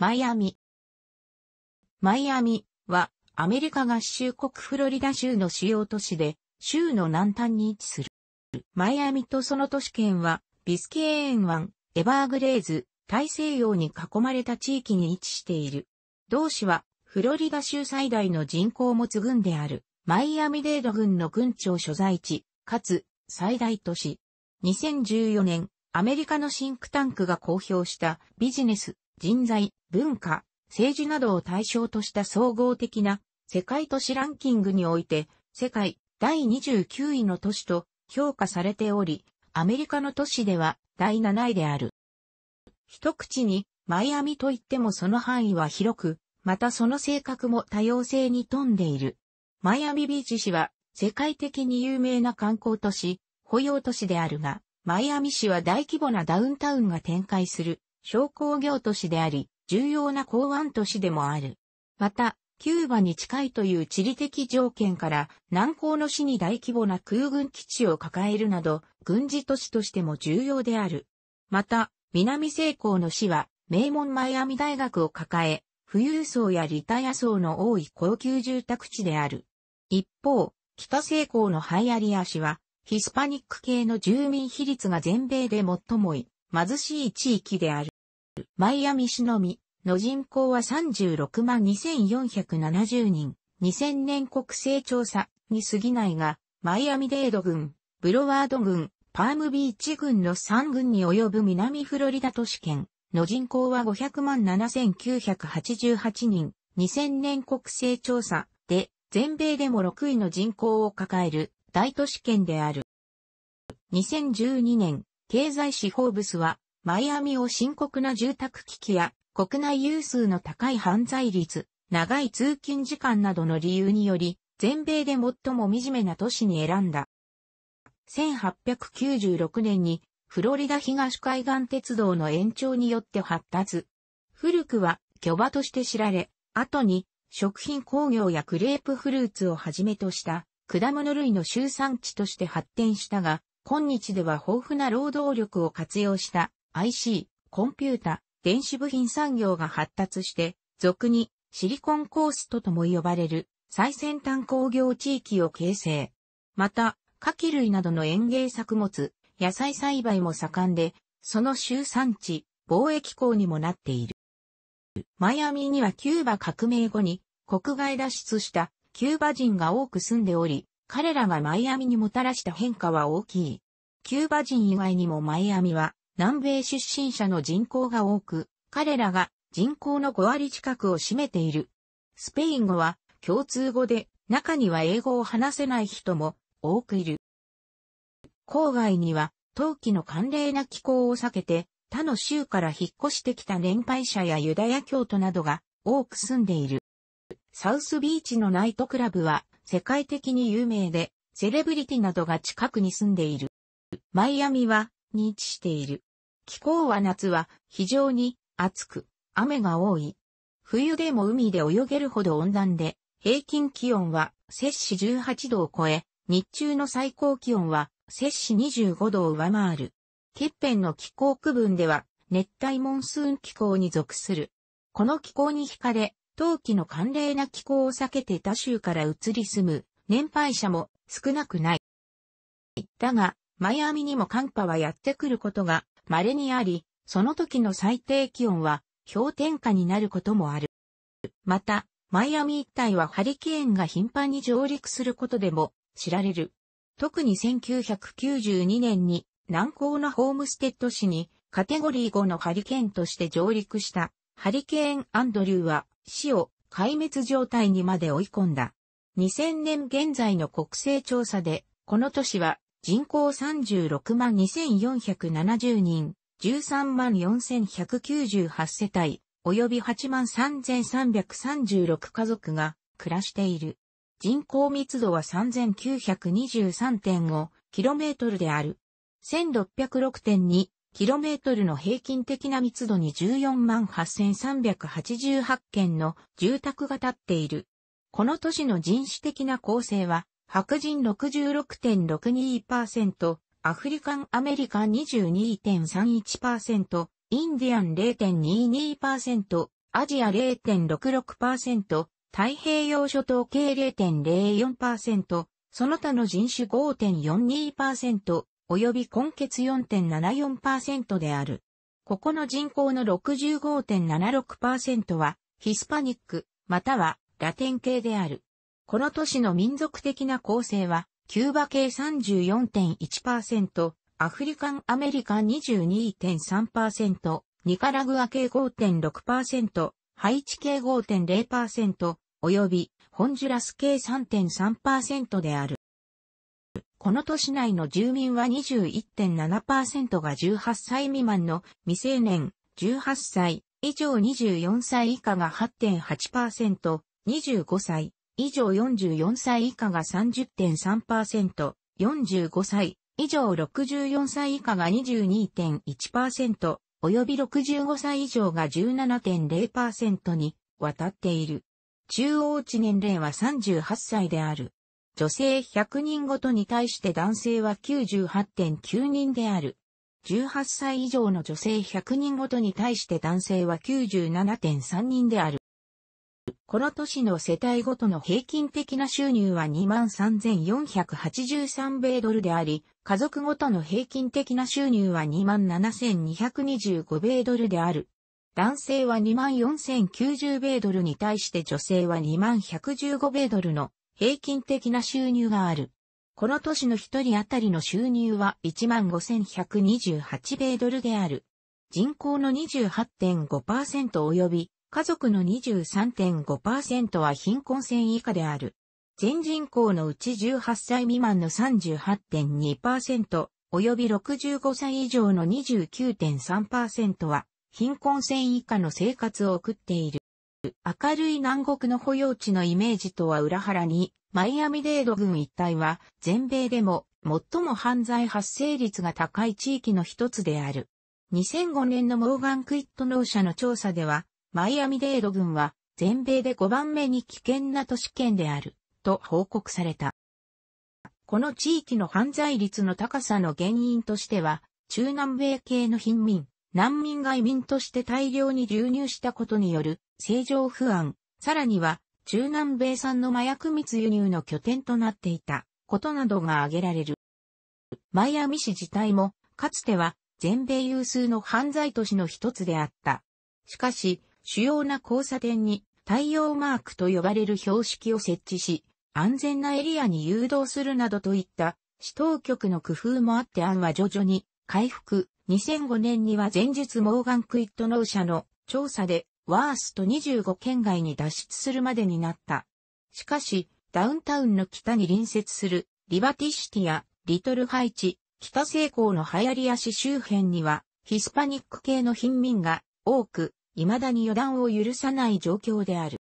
マイアミ。マイアミはアメリカ合衆国フロリダ州の主要都市で、州の南端に位置する。マイアミとその都市圏は、ビスケーン湾、エバーグレーズ、大西洋に囲まれた地域に位置している。同市は、フロリダ州最大の人口を持つ軍である、マイアミデード軍の軍庁所在地、かつ、最大都市。2014年、アメリカのシンクタンクが公表したビジネス人材、文化、政治などを対象とした総合的な世界都市ランキングにおいて世界第29位の都市と評価されており、アメリカの都市では第7位である。一口にマイアミといってもその範囲は広く、またその性格も多様性に富んでいる。マイアミビーチ市は世界的に有名な観光都市、保養都市であるが、マイアミ市は大規模なダウンタウンが展開する商工業都市であり、重要な港湾都市でもある。また、キューバに近いという地理的条件から南港の市に大規模な空軍基地を抱えるなど軍事都市としても重要である。また、南西港の市は名門マイアミ大学を抱え、富裕層やリタヤ層の多い高級住宅地である。一方、北西港のハイアリア市はヒスパニック系の住民比率が全米で最も貧しい地域である。マイアミ市のみの人口は36万2470人、2000年国勢調査に過ぎないが、マイアミデード軍、ブロワード軍、パームビーチ軍の3軍に及ぶ南フロリダ都市圏の人口は500万7988人、2000年国勢調査で、全米でも6位の人口を抱える大都市圏である。2012年、経済誌フォーブスは、マイアミを深刻な住宅危機や国内有数の高い犯罪率、長い通勤時間などの理由により、全米で最も惨めな都市に選んだ。1896年にフロリダ東海岸鉄道の延長によって発達。古くは巨場として知られ、後に食品工業やクレープフルーツをはじめとした果物類の集産地として発展したが、今日では豊富な労働力を活用した IC、コンピュータ、電子部品産業が発達して、俗にシリコンコーストとも呼ばれる最先端工業地域を形成。また、カキ類などの園芸作物、野菜栽培も盛んで、その集産地、貿易港にもなっている。マイアミにはキューバ革命後に国外脱出したキューバ人が多く住んでおり、彼らがマイアミにもたらした変化は大きい。キューバ人以外にもマイアミは南米出身者の人口が多く、彼らが人口の5割近くを占めている。スペイン語は共通語で、中には英語を話せない人も多くいる。郊外には、陶器の寒冷な気候を避けて、他の州から引っ越してきた年配者やユダヤ教徒などが多く住んでいる。サウスビーチのナイトクラブは世界的に有名で、セレブリティなどが近くに住んでいる。マイアミは認知している。気候は夏は非常に暑く、雨が多い。冬でも海で泳げるほど温暖で、平均気温は摂氏18度を超え、日中の最高気温は摂氏25度を上回る。欠片の気候区分では熱帯モンスーン気候に属する。この気候に惹かれ、冬季の寒冷な気候を避けて他州から移り住む年配者も少なくない。だが、マイアミにも寒波はやってくることが稀にあり、その時の最低気温は氷点下になることもある。また、マイアミ一帯はハリケーンが頻繁に上陸することでも知られる。特に1992年に南高のホームステッド市にカテゴリー5のハリケーンとして上陸したハリケーン・アンドリューは市を壊滅状態にまで追い込んだ。2000年現在の国勢調査でこの都市は人口36万2470人、13万4198世帯、及び8万3336家族が暮らしている。人口密度は 3923.5km である。1606.2km の平均的な密度に14万8388件の住宅が建っている。この都市の人種的な構成は白人66.62%、アフリカンアメリカン22.31%、インディアン0.22%、アジア0.66%、太平洋諸島系0.04%、その他の人種5.42%、及び根結4.74%である。ここの人口の65.76%は、ヒスパニック、またはラテン系である。この都市の民族的な構成は、キューバ系34.1%、アフリカンアメリカ22.3%、ニカラグア系5.6%、ハイチ系5.0%、及び、ホンジュラス系3.3%である。この都市内の住民は21.7%が18歳未満の未成年、18歳以上24歳以下が8.8%、25歳以上44歳以下が30.3%、45歳以上64歳以下が22.1%、及び65歳以上が17.0%に渡っている。中央値年齢は38歳である。女性100人ごとに対して男性は98.9人である。18歳以上の女性100人ごとに対して男性は97.3人である。この都市の世帯ごとの平均的な収入は23,483米ドルであり、家族ごとの平均的な収入は27,225米ドルである。男性は24,090米ドルに対して女性は21,115米ドルの平均的な収入がある。この都市の一人当たりの収入は15,128米ドルである。人口の28.5%及び家族の23.5%は貧困線以下である。全人口のうち18歳未満の38.2%、及び65歳以上の29.3%は、貧困線以下の生活を送っている。明るい南国の保養地のイメージとは裏腹に、マイアミデード軍一帯は全米でも最も犯罪発生率が高い地域の一つである。2005年のモーガン・クイット納社の調査では、マイアミデード郡は全米で5番目に危険な都市圏であると報告された。この地域の犯罪率の高さの原因としては中南米系の貧民、難民が移民として大量に流入したことによる政情不安、さらには中南米産の麻薬密輸入の拠点となっていたことなどが挙げられる。マイアミ市自体もかつては全米有数の犯罪都市の一つであった。しかし主要な交差点に太陽マークと呼ばれる標識を設置し、安全なエリアに誘導するなどといった市当局の工夫もあって案は徐々に回復。2005年には前日モーガン・クイット納社の調査でワースト25県外に脱出するまでになった。しかし、ダウンタウンの北に隣接するリバティシティやリトルハイチ、北西港の流行り足周辺にはヒスパニック系の貧民が多く未だに予断を許さない状況である。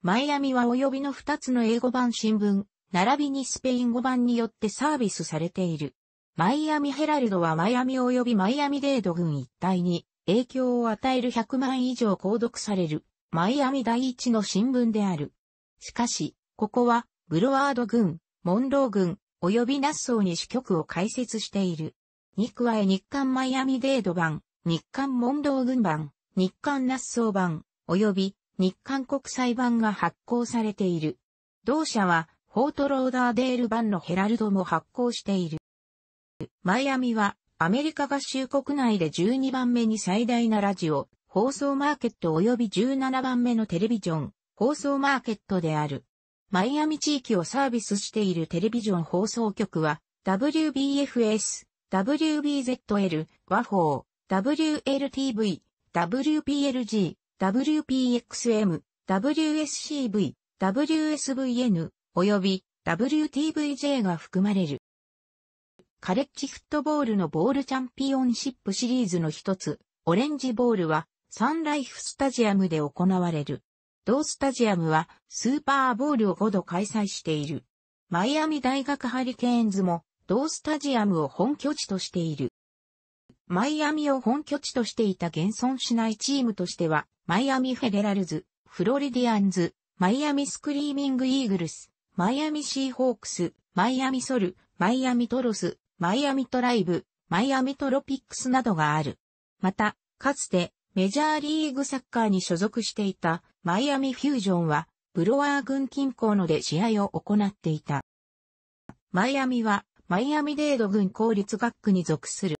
マイアミは及びの2つの英語版新聞、並びにスペイン語版によってサービスされている。マイアミヘラルドはマイアミ及びマイアミデード軍一帯に影響を与える100万以上購読される、マイアミ第一の新聞である。しかし、ここは、ブロワード軍、モンロー郡、及びナッソーに支局を開設している。に加え日刊マイアミデード版、日刊モンロー郡版、日韓ナッソー版、及び日韓国際版が発行されている。同社は、フォートローダーデール版のヘラルドも発行している。マイアミは、アメリカ合衆国内で12番目に最大なラジオ、放送マーケット及び17番目のテレビジョン、放送マーケットである。マイアミ地域をサービスしているテレビジョン放送局は、WBFS、WBZL、和法、WLTV、WPLG、WPXM、WSCV、WSVN、及び WTVJ が含まれる。カレッジフットボールのボールチャンピオンシップシリーズの一つ、オレンジボールはサンライフスタジアムで行われる。同スタジアムはスーパーボールを5度開催している。マイアミ大学ハリケーンズも同スタジアムを本拠地としている。マイアミを本拠地としていた現存しないチームとしては、マイアミフェデラルズ、フロリディアンズ、マイアミスクリーミングイーグルス、マイアミシーホークス、マイアミソル、マイアミトロス、マイアミトライブ、マイアミトロピックスなどがある。また、かつてメジャーリーグサッカーに所属していたマイアミフュージョンは、ブロワー軍近郊ので試合を行っていた。マイアミは、マイアミデード軍公立学区に属する。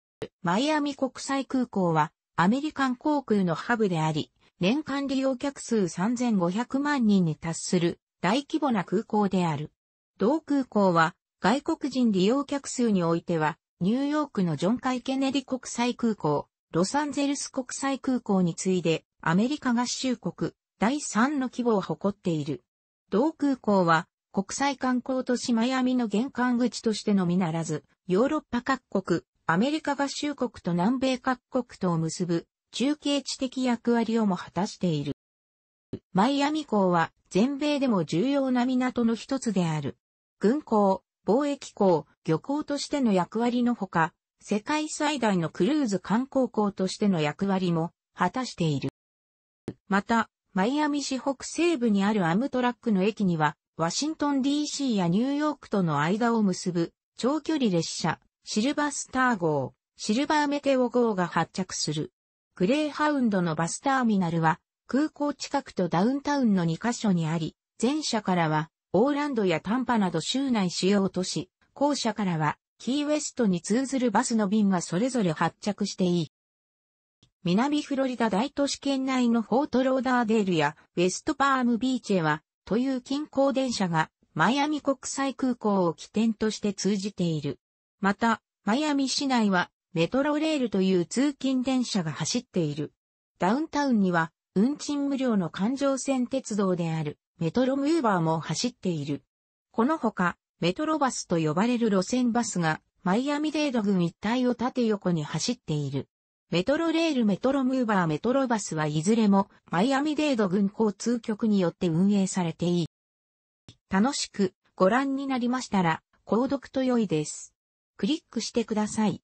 マイアミ国際空港はアメリカン航空のハブであり、年間利用客数3500万人に達する大規模な空港である。同空港は外国人利用客数においては、ニューヨークのジョン・カイ・ケネディ国際空港、ロサンゼルス国際空港に次いで、アメリカ合衆国、第3の規模を誇っている。同空港は、国際観光都市マイアミの玄関口としてのみならず、ヨーロッパ各国、アメリカ合衆国と南米各国とを結ぶ中継地的役割をも果たしている。マイアミ港は全米でも重要な港の一つである。軍港、貿易港、漁港としての役割のほか、世界最大のクルーズ観光港としての役割も果たしている。また、マイアミ市北西部にあるアムトラックの駅には、ワシントン DC やニューヨークとの間を結ぶ長距離列車、シルバースター号、シルバーメテオ号が発着する。グレーハウンドのバスターミナルは空港近くとダウンタウンの2カ所にあり、前者からはオーランドやタンパなど州内主要都市、後者からはキーウェストに通ずるバスの便がそれぞれ発着していい。南フロリダ大都市圏内のフォートローダーデールやウェストパームビーチへは、という近郊電車がマイアミ国際空港を起点として通じている。また、マイアミ市内はメトロレールという通勤電車が走っている。ダウンタウンには運賃無料の環状線鉄道であるメトロムーバーも走っている。このほか、メトロバスと呼ばれる路線バスがマイアミデード群一帯を縦横に走っている。メトロレールメトロムーバーメトロバスはいずれもマイアミデード軍交通局によって運営されていい。楽しくご覧になりましたら、購読と良いです。クリックしてください。